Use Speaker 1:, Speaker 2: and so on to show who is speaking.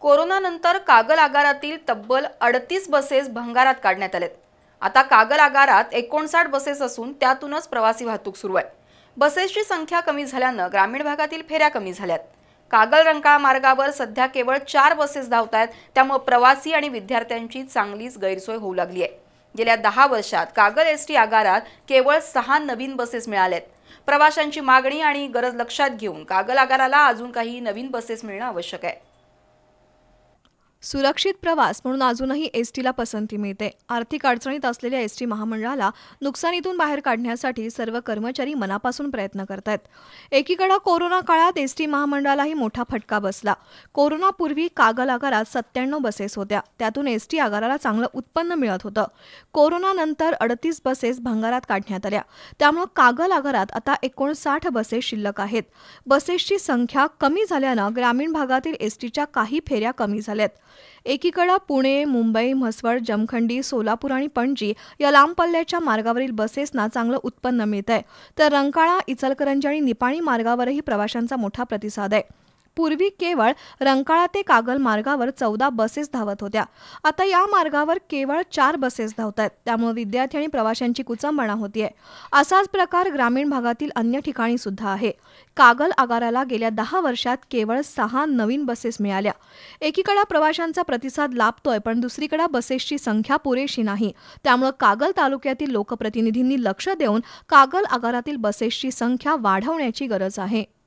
Speaker 1: कोरोनानंतर कागल आगारातील तब्बल अडतीस बसेस भंगारात काढण्यात आलेत आता कागल आगारात एकोणसाठ बसेस असून त्यातूनच प्रवासी वाहतूक सुरू आहे बसेसची संख्या कमी झाल्यानं ग्रामीण भागातील फेऱ्या कमी झाल्यात कागल रंकाळा मार्गावर सध्या केवळ चार बसेस धावत आहेत त्यामुळे प्रवासी आणि विद्यार्थ्यांची चांगलीच गैरसोय होऊ लागली आहे गेल्या दहा वर्षात कागल एस टी आगारात केवळ सहा नवीन बसेस मिळाल्यात प्रवाशांची मागणी आणि गरज लक्षात घेऊन कागल आगाराला अजून काही नवीन बसेस मिळणं आवश्यक आहे
Speaker 2: सुरक्षित प्रवास म्हणून अजूनही एस टीला पसंती मिळते आर्थिक अडचणीत असलेल्या एस टी महामंडळाला नुकसानीतून बाहेर काढण्यासाठी सर्व कर्मचारी मनापासून प्रयत्न करत आहेत एकीकडे कोरोना काळात एस टी महामंडळालाही मोठा फटका बसला कोरोनापूर्वी कागल आगारात सत्त्याण्णव बसेस होत्या त्यातून एस टी आगाराला चांगलं उत्पन्न मिळत होतं कोरोनानंतर अडतीस बसेस भंगारात काढण्यात आल्या त्यामुळे कागल आगारात आता एकोणसाठ बसेस शिल्लक आहेत बसेसची संख्या कमी झाल्यानं ग्रामीण भागातील एस टीच्या काही फेऱ्या कमी झाल्यात एकीकडे पुणे मुंबई म्हसवड जमखंडी सोलापूर आणि पणजी या लांब पल्ल्याच्या मार्गावरील बसेसना चांगलं उत्पन्न मिळतंय तर रंकाळा इचलकरंजी आणि निपाणी मार्गावरही प्रवाशांचा मोठा प्रतिसाद आहे पूर्वी केवळ रंकाळा ते कागल मार्गावर चौदा बसेस धावत होत्या आता या मार्गावर केवळ चार बसेस धावत आहेत त्यामुळे विद्यार्थी आणि प्रवाशांची कुचंबणा होतीये असाच प्रकार ग्रामीण भागातील अन्य ठिकाणी सुद्धा आहे कागल आगाराला गेल्या दहा वर्षात केवळ सहा नवीन बसेस मिळाल्या एकीकडे प्रवाशांचा प्रतिसाद लाभतोय पण दुसरीकडे बसेसची संख्या पुरेशी नाही त्यामुळे कागल तालुक्यातील लोकप्रतिनिधींनी लक्ष देऊन कागल आगारातील बसेसची संख्या वाढवण्याची गरज आहे